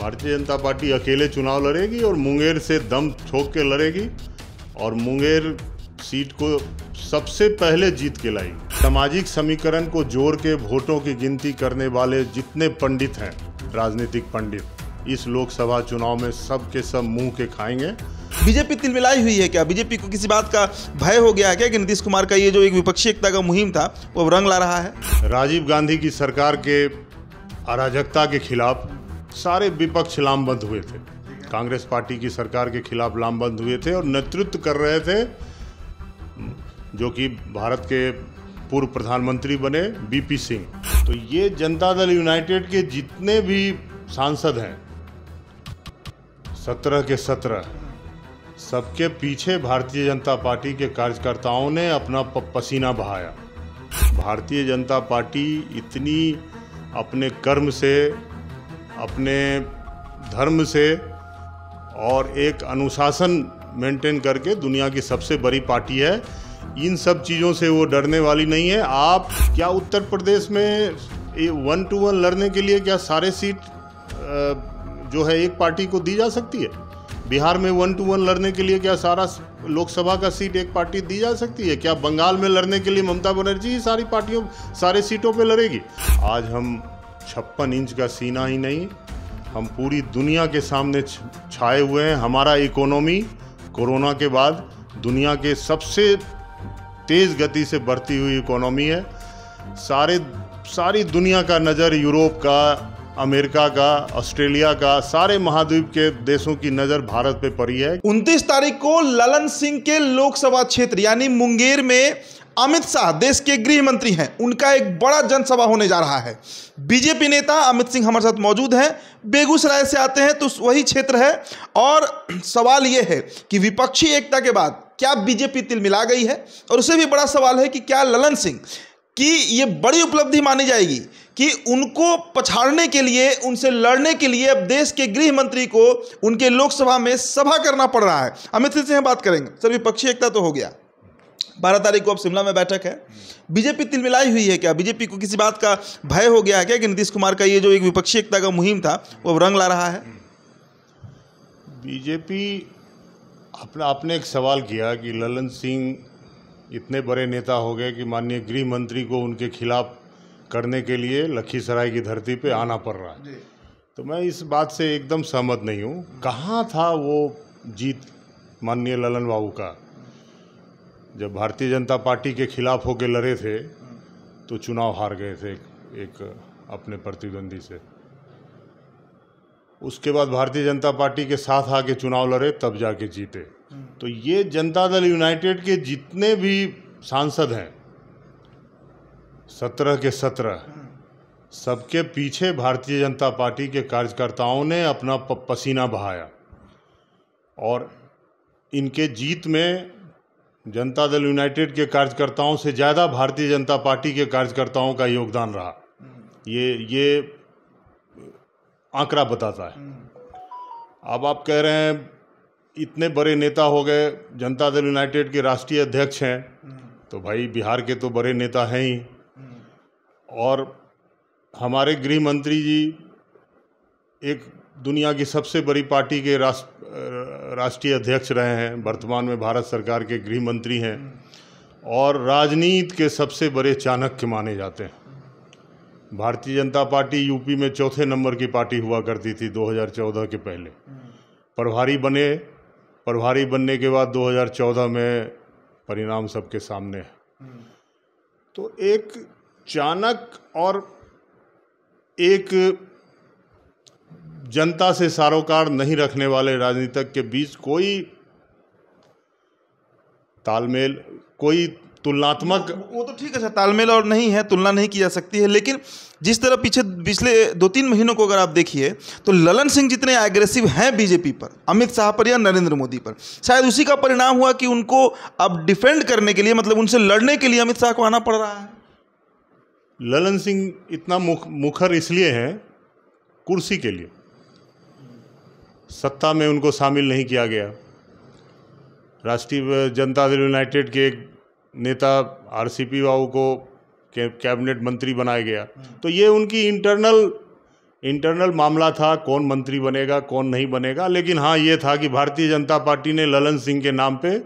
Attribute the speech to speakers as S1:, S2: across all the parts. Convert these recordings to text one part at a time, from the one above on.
S1: भारतीय जनता पार्टी अकेले चुनाव लड़ेगी और मुंगेर से दम ठोक के लड़ेगी और मुंगेर सीट को सबसे पहले जीत के लाई सामाजिक समीकरण को जोड़ के वोटों की गिनती करने वाले जितने पंडित हैं राजनीतिक पंडित इस लोकसभा चुनाव में सब के सब मुंह के खाएंगे बीजेपी तिलमिलाई हुई है क्या
S2: बीजेपी को किसी बात का भय हो गया है क्या कि नीतीश कुमार का ये जो एक विपक्षी एकता का मुहिम था वो रंग ला रहा
S1: है राजीव गांधी की सरकार के अराजकता के खिलाफ सारे विपक्ष लामबंद हुए थे कांग्रेस पार्टी की सरकार के खिलाफ लामबंद हुए थे और नेतृत्व कर रहे थे जो कि भारत के पूर्व प्रधानमंत्री बने बीपी सिंह तो ये जनता दल यूनाइटेड के जितने भी सांसद हैं सत्रह के सत्रह सबके पीछे भारतीय जनता पार्टी के कार्यकर्ताओं ने अपना पसीना बहाया भारतीय जनता पार्टी इतनी अपने कर्म से अपने धर्म से और एक अनुशासन मेंटेन करके दुनिया की सबसे बड़ी पार्टी है इन सब चीज़ों से वो डरने वाली नहीं है आप क्या उत्तर प्रदेश में वन टू वन लड़ने के लिए क्या सारे सीट जो है एक पार्टी को दी जा सकती है बिहार में वन टू वन लड़ने के लिए क्या सारा लोकसभा का सीट एक पार्टी दी जा सकती है क्या बंगाल में लड़ने के लिए ममता बनर्जी ही सारी पार्टियों सारे सीटों पे लड़ेगी आज हम छप्पन इंच का सीना ही नहीं हम पूरी दुनिया के सामने छाए हुए हैं हमारा इकोनॉमी कोरोना के बाद दुनिया के सबसे तेज़ गति से बढ़ती हुई इकोनॉमी है सारे सारी दुनिया का नज़र यूरोप का अमेरिका का ऑस्ट्रेलिया का सारे महाद्वीप के देशों की नज़र भारत पे पड़ी है 29 तारीख को ललन
S2: सिंह के लोकसभा क्षेत्र यानी मुंगेर में अमित शाह देश के गृह मंत्री हैं उनका एक बड़ा जनसभा होने जा रहा है बीजेपी नेता अमित सिंह हमारे साथ मौजूद हैं बेगूसराय से आते हैं तो वही क्षेत्र है और सवाल ये है कि विपक्षी एकता के बाद क्या बीजेपी तिल मिला गई है और उससे भी बड़ा सवाल है कि क्या ललन सिंह की ये बड़ी उपलब्धि मानी जाएगी कि उनको पछाड़ने के लिए उनसे लड़ने के लिए अब देश के गृह मंत्री को उनके लोकसभा में सभा करना पड़ रहा है अमित सिंह से हम बात करेंगे सर विपक्षी एकता तो हो गया बारह तारीख को अब शिमला में बैठक है बीजेपी तिलमिलाई हुई है क्या बीजेपी को किसी बात का भय हो गया है क्या कि नीतीश कुमार का ये जो एक विपक्षी एकता का मुहिम था वो रंग ला
S1: रहा है बीजेपी अपना आपने एक सवाल किया कि ललन सिंह इतने बड़े नेता हो गए कि माननीय गृह मंत्री को उनके खिलाफ करने के लिए लखीसराय की धरती पे आना पड़ रहा है तो मैं इस बात से एकदम सहमत नहीं हूँ कहाँ था वो जीत माननीय ललन बाबू का जब भारतीय जनता पार्टी के खिलाफ होके लड़े थे तो चुनाव हार गए थे एक, एक अपने प्रतिद्वंदी से उसके बाद भारतीय जनता पार्टी के साथ आके चुनाव लड़े तब जाके जीते तो ये जनता दल यूनाइटेड के जितने भी सांसद हैं सत्रह के सत्रह सबके पीछे भारतीय जनता पार्टी के कार्यकर्ताओं ने अपना पसीना बहाया और इनके जीत में जनता दल यूनाइटेड के कार्यकर्ताओं से ज़्यादा भारतीय जनता पार्टी के कार्यकर्ताओं का योगदान रहा ये ये आंकड़ा बताता है अब आप कह रहे हैं इतने बड़े नेता हो गए जनता दल यूनाइटेड के राष्ट्रीय अध्यक्ष हैं तो भाई बिहार के तो बड़े नेता हैं ही और हमारे गृह मंत्री जी एक दुनिया की सबसे बड़ी पार्टी के राष्ट्र राष्ट्रीय अध्यक्ष रहे हैं वर्तमान में भारत सरकार के गृह मंत्री हैं और राजनीति के सबसे बड़े चाणक्य माने जाते हैं भारतीय जनता पार्टी यूपी में चौथे नंबर की पार्टी हुआ करती थी 2014 के पहले प्रभारी बने प्रभारी बनने के बाद 2014 में परिणाम सबके सामने है तो एक चाणक और एक जनता से सारोकार नहीं रखने वाले राजनीतिक के बीच कोई तालमेल कोई तुलनात्मक तो- वो तो ठीक है सर तालमेल और नहीं है तुलना
S2: नहीं की जा सकती है लेकिन जिस तरह पीछे पिछले दो तीन महीनों को अगर आप देखिए तो ललन सिंह जितने एग्रेसिव हैं बीजेपी पर अमित शाह पर या नरेंद्र मोदी पर शायद उसी का परिणाम हुआ कि उनको अब डिफेंड करने के लिए मतलब उनसे लड़ने के लिए अमित शाह को आना पड़ रहा है
S1: ललन सिंह इतना मुख मुखर इसलिए है कुर्सी के लिए सत्ता में उनको शामिल नहीं किया गया राष्ट्रीय जनता दल यूनाइटेड के एक नेता आर सी पी बाबू को कैबिनेट मंत्री बनाया गया तो ये उनकी इंटरनल इंटरनल मामला था कौन मंत्री बनेगा कौन नहीं बनेगा लेकिन हाँ ये था कि भारतीय जनता पार्टी ने ललन सिंह के नाम पे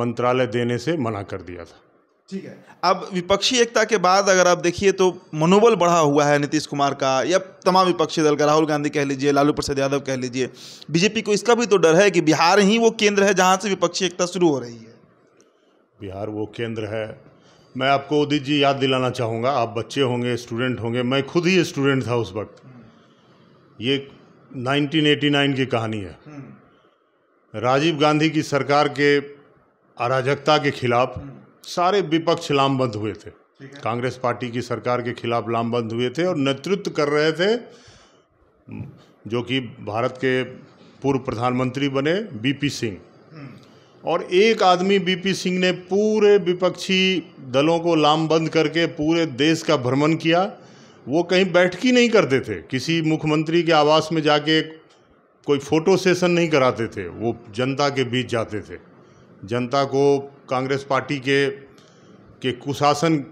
S1: मंत्रालय देने से मना कर दिया था ठीक है अब विपक्षी एकता के बाद
S2: अगर आप देखिए तो मनोबल बढ़ा हुआ है नीतीश कुमार का या तमाम विपक्षी दल का राहुल गांधी कह लीजिए लालू प्रसाद यादव कह लीजिए बीजेपी को इसका भी तो डर है कि बिहार ही वो केंद्र है जहाँ से विपक्षी एकता
S1: शुरू हो रही है बिहार वो केंद्र है मैं आपको उदित जी याद दिलाना चाहूँगा आप बच्चे होंगे स्टूडेंट होंगे मैं खुद ही स्टूडेंट था उस वक्त ये 1989 की कहानी है हम्म। राजीव गांधी की सरकार के अराजकता के खिलाफ हम्म। सारे विपक्ष लामबंद हुए थे कांग्रेस पार्टी की सरकार के खिलाफ लामबंद हुए थे और नेतृत्व कर रहे थे जो कि भारत के पूर्व प्रधानमंत्री बने बीपी सिंह हम्म। और एक आदमी बीपी सिंह ने पूरे विपक्षी दलों को लामबंद करके पूरे देश का भ्रमण किया वो कहीं बैठकी नहीं करते थे किसी मुख्यमंत्री के आवास में जाके कोई फोटो सेशन नहीं कराते थे वो जनता के बीच जाते थे जनता को कांग्रेस पार्टी के के कुशासन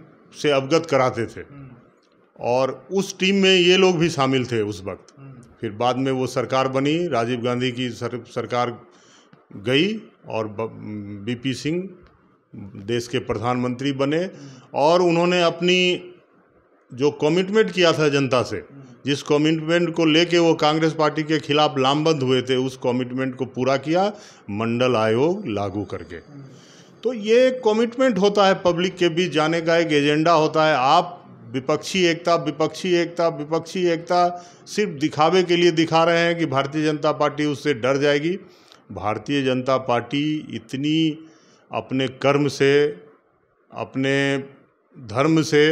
S1: से अवगत कराते थे और उस टीम में ये लोग भी शामिल थे उस वक्त फिर बाद में वो सरकार बनी राजीव गांधी की सर, सरकार गई और बीपी सिंह देश के प्रधानमंत्री बने और उन्होंने अपनी जो कमिटमेंट किया था जनता से जिस कमिटमेंट को लेके वो कांग्रेस पार्टी के खिलाफ लामबंद हुए थे उस कमिटमेंट को पूरा किया मंडल आयोग लागू करके तो ये कमिटमेंट होता है पब्लिक के बीच जाने का एक एजेंडा होता है आप विपक्षी एकता विपक्षी एकता विपक्षी एकता सिर्फ दिखावे के लिए दिखा रहे हैं कि भारतीय जनता पार्टी उससे डर जाएगी भारतीय जनता पार्टी इतनी अपने कर्म से अपने धर्म से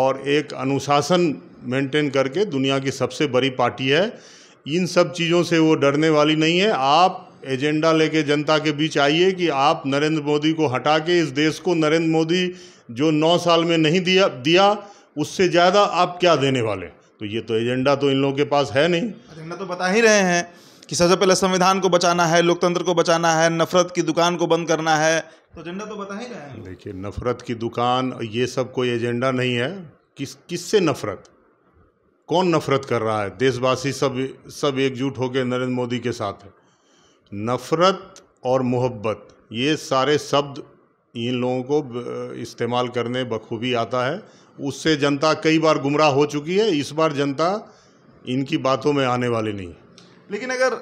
S1: और एक अनुशासन मेंटेन करके दुनिया की सबसे बड़ी पार्टी है इन सब चीज़ों से वो डरने वाली नहीं है आप एजेंडा लेके जनता के बीच आइए कि आप नरेंद्र मोदी को हटा के इस देश को नरेंद्र मोदी जो नौ साल में नहीं दिया दिया उससे ज़्यादा आप क्या देने वाले तो ये तो एजेंडा तो इन लोगों के पास है नहीं
S2: एजेंडा तो बता ही रहे हैं कि सबसे पहले संविधान को बचाना है लोकतंत्र को बचाना है नफरत की
S1: दुकान को बंद करना है
S2: तो एजेंडा तो बता ही रहे
S1: हैं देखिए नफरत की दुकान ये सब कोई एजेंडा नहीं है किस किससे नफरत कौन नफरत कर रहा है देशवासी सब सब एकजुट होकर नरेंद्र मोदी के साथ है नफरत और मोहब्बत ये सारे शब्द इन लोगों को इस्तेमाल करने बखूबी आता है उससे जनता कई बार गुमराह हो चुकी है इस बार जनता इनकी बातों में आने वाली नहीं है लेकिन अगर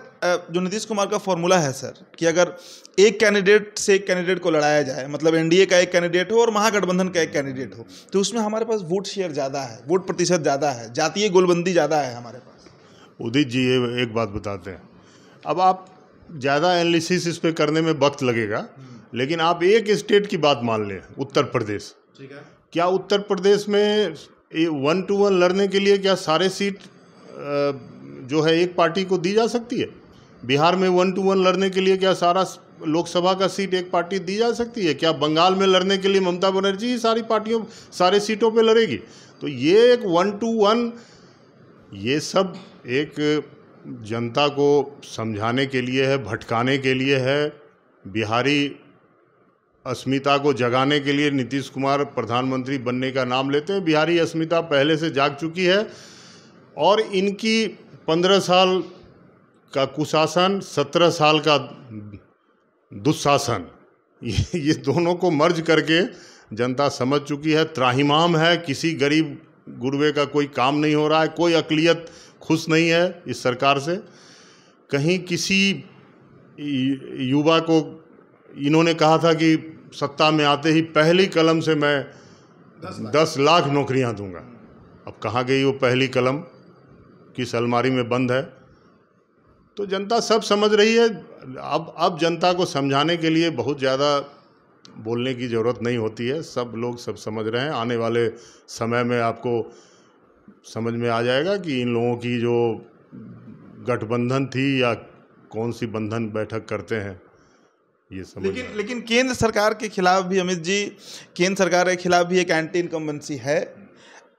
S1: जो नीतीश कुमार का फॉर्मूला है सर कि अगर एक
S2: कैंडिडेट से एक कैंडिडेट को लड़ाया जाए मतलब एनडीए का एक कैंडिडेट हो और महागठबंधन का एक कैंडिडेट हो तो उसमें हमारे पास वोट शेयर ज़्यादा है वोट प्रतिशत ज़्यादा है जातीय गोलबंदी ज़्यादा है हमारे पास
S1: उदित जी ये एक बात बताते हैं अब आप ज़्यादा एनालिसिस इस पर करने में वक्त लगेगा लेकिन आप एक स्टेट की बात मान लें उत्तर प्रदेश ठीक है क्या उत्तर प्रदेश में वन टू वन लड़ने के लिए क्या सारे सीट जो है एक पार्टी को दी जा सकती है बिहार में वन टू वन लड़ने के लिए क्या सारा लोकसभा का सीट एक पार्टी दी जा सकती है क्या बंगाल में लड़ने के लिए ममता बनर्जी ही सारी पार्टियों सारे सीटों पे लड़ेगी तो ये एक वन टू वन ये सब एक जनता को समझाने के लिए है भटकाने के लिए है बिहारी अस्मिता को जगाने के लिए नीतीश कुमार प्रधानमंत्री बनने का नाम लेते हैं बिहारी अस्मिता पहले से जाग चुकी है और इनकी पंद्रह साल का कुशासन सत्रह साल का दुशासन ये ये दोनों को मर्ज करके जनता समझ चुकी है त्राहिमाम है किसी गरीब गुरबे का कोई काम नहीं हो रहा है कोई अकलियत खुश नहीं है इस सरकार से कहीं किसी युवा को इन्होंने कहा था कि सत्ता में आते ही पहली कलम से मैं दस लाख नौकरियां दूंगा अब कहाँ गई वो पहली कलम किस अलमारी में बंद है तो जनता सब समझ रही है अब अब जनता को समझाने के लिए बहुत ज़्यादा बोलने की ज़रूरत नहीं होती है सब लोग सब समझ रहे हैं आने वाले समय में आपको समझ में आ जाएगा कि इन लोगों की जो गठबंधन थी या कौन सी बंधन बैठक करते हैं ये समझ लेकिन
S2: लेकिन केंद्र सरकार के खिलाफ भी अमित जी केंद्र सरकार के खिलाफ भी एक एंटी इनकम्बेंसी है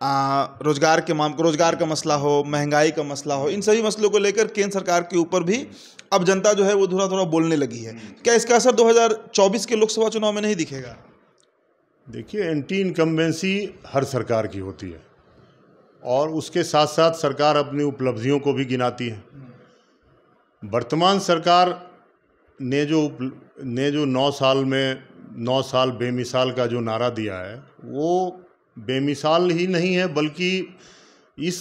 S2: रोज़गार के माम रोज़गार का मसला हो महंगाई का मसला हो इन सभी मसलों को लेकर केंद्र सरकार के ऊपर भी अब जनता जो है वो थोड़ा थोड़ा बोलने लगी है क्या इसका असर
S1: 2024 के लोकसभा चुनाव में नहीं दिखेगा देखिए एंटी इनकम्बेंसी हर सरकार की होती है और उसके साथ साथ सरकार अपनी उपलब्धियों को भी गिनाती है वर्तमान सरकार ने जो ने जो नौ साल में नौ साल बेमिसाल का जो नारा दिया है वो बेमिसाल ही नहीं है बल्कि इस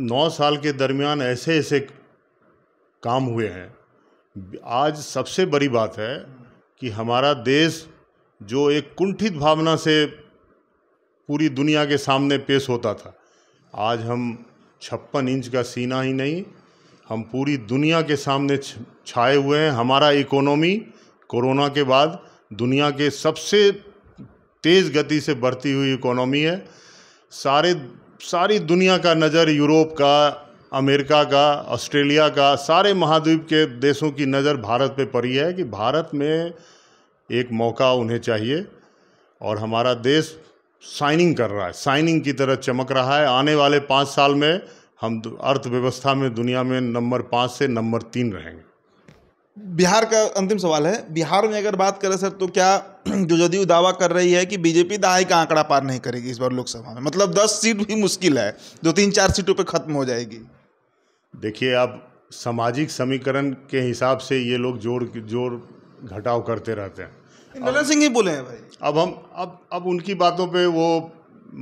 S1: नौ साल के दरमियान ऐसे ऐसे काम हुए हैं आज सबसे बड़ी बात है कि हमारा देश जो एक कुंठित भावना से पूरी दुनिया के सामने पेश होता था आज हम छप्पन इंच का सीना ही नहीं हम पूरी दुनिया के सामने छाए हुए हैं हमारा इकोनॉमी कोरोना के बाद दुनिया के सबसे तेज़ गति से बढ़ती हुई इकोनॉमी है सारे सारी दुनिया का नज़र यूरोप का अमेरिका का ऑस्ट्रेलिया का सारे महाद्वीप के देशों की नज़र भारत पे पड़ी है कि भारत में एक मौका उन्हें चाहिए और हमारा देश साइनिंग कर रहा है साइनिंग की तरह चमक रहा है आने वाले पाँच साल में हम अर्थव्यवस्था में दुनिया में नंबर पाँच से नंबर तीन रहेंगे
S2: बिहार का अंतिम सवाल है बिहार में अगर बात करें सर तो क्या जो जदयू दावा कर रही है कि बीजेपी दहाई का आंकड़ा पार नहीं करेगी इस बार
S1: लोकसभा में मतलब दस सीट भी मुश्किल है दो तीन चार सीटों पर खत्म हो जाएगी देखिए आप सामाजिक समीकरण के हिसाब से ये लोग जोर जोर घटाव करते रहते हैं
S2: नरेंद्र सिंह ही बोले
S1: हैं भाई अब हम अब अब उनकी बातों पे वो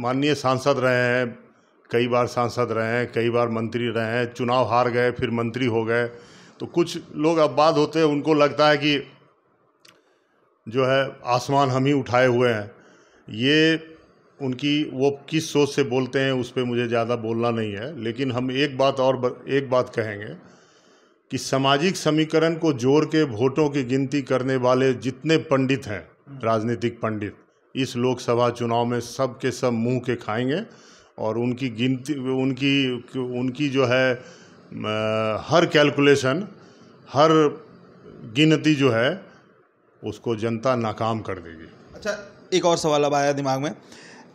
S1: माननीय सांसद रहे हैं कई बार सांसद रहे हैं कई बार मंत्री रहे हैं चुनाव हार गए फिर मंत्री हो गए तो कुछ लोग अब बात होते हैं उनको लगता है कि जो है आसमान हम ही उठाए हुए हैं ये उनकी वो किस सोच से बोलते हैं उस पर मुझे ज़्यादा बोलना नहीं है लेकिन हम एक बात और एक बात कहेंगे कि सामाजिक समीकरण को जोड़ के वोटों की गिनती करने वाले जितने पंडित हैं राजनीतिक पंडित इस लोकसभा चुनाव में सब के सब मुंह के खाएंगे और उनकी गिनती उनकी उनकी जो है हर कैलकुलेशन हर गिनती जो है उसको जनता नाकाम कर देगी अच्छा एक और सवाल अब आया दिमाग में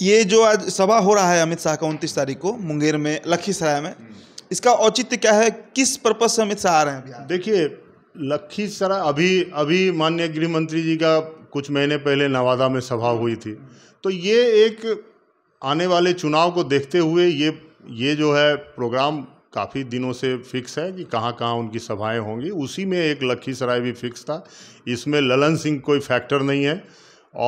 S1: ये जो आज
S2: सभा हो रहा है अमित शाह का उनतीस तारीख को मुंगेर में लखीसराय में इसका औचित्य क्या है
S1: किस पर्पज से अमित शाह आ रहे हैं देखिए लखीसराय अभी अभी माननीय गृह मंत्री जी का कुछ महीने पहले नवादा में सभा हुई थी तो ये एक आने वाले चुनाव को देखते हुए ये ये जो है प्रोग्राम काफ़ी दिनों से फिक्स है कि कहाँ कहाँ उनकी सभाएं होंगी उसी में एक लखीसराय भी फिक्स था इसमें ललन सिंह कोई फैक्टर नहीं है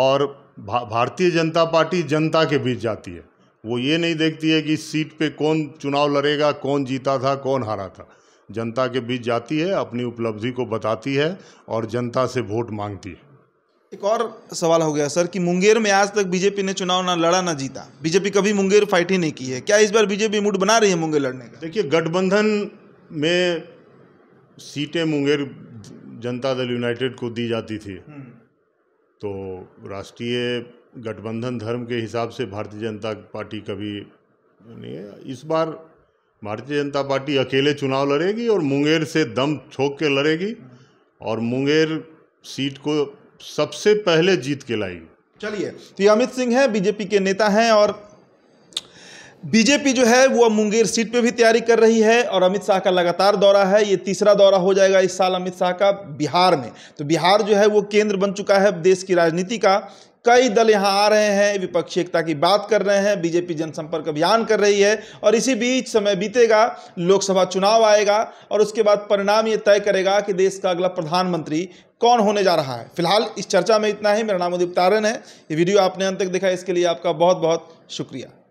S1: और भा, भारतीय जनता पार्टी जनता के बीच जाती है वो ये नहीं देखती है कि सीट पे कौन चुनाव लड़ेगा कौन जीता था कौन हारा था जनता के बीच जाती है अपनी उपलब्धि को बताती है और जनता से वोट मांगती है
S2: एक और सवाल हो गया सर कि मुंगेर में आज तक बीजेपी ने चुनाव ना लड़ा ना जीता
S1: बीजेपी कभी मुंगेर फाइट ही नहीं की है क्या इस बार बीजेपी मूड बना रही है मुंगेर लड़ने का देखिए गठबंधन में सीटें मुंगेर जनता दल यूनाइटेड को दी जाती थी हम्म। तो राष्ट्रीय गठबंधन धर्म के हिसाब से भारतीय जनता पार्टी कभी नहीं है इस बार भारतीय जनता पार्टी अकेले चुनाव लड़ेगी और मुंगेर से दम छोक के लड़ेगी और मुंगेर सीट को सबसे पहले जीत के लाई
S2: चलिए तो ये अमित सिंह हैं बीजेपी के नेता हैं और बीजेपी जो है वो मुंगेर सीट पे भी तैयारी कर रही है और अमित शाह का लगातार दौरा है ये तीसरा दौरा हो जाएगा इस साल अमित शाह का बिहार में तो बिहार जो है वो केंद्र बन चुका है देश की राजनीति का कई दल यहाँ आ रहे हैं विपक्षी एकता की बात कर रहे हैं बीजेपी जनसंपर्क अभियान कर रही है और इसी बीच समय बीतेगा लोकसभा चुनाव आएगा और उसके बाद परिणाम ये तय करेगा कि देश का अगला प्रधानमंत्री कौन होने जा रहा है फिलहाल इस चर्चा में इतना ही मेरा नाम उदीप तारन है ये वीडियो आपने अंत तक देखा इसके लिए आपका बहुत बहुत शुक्रिया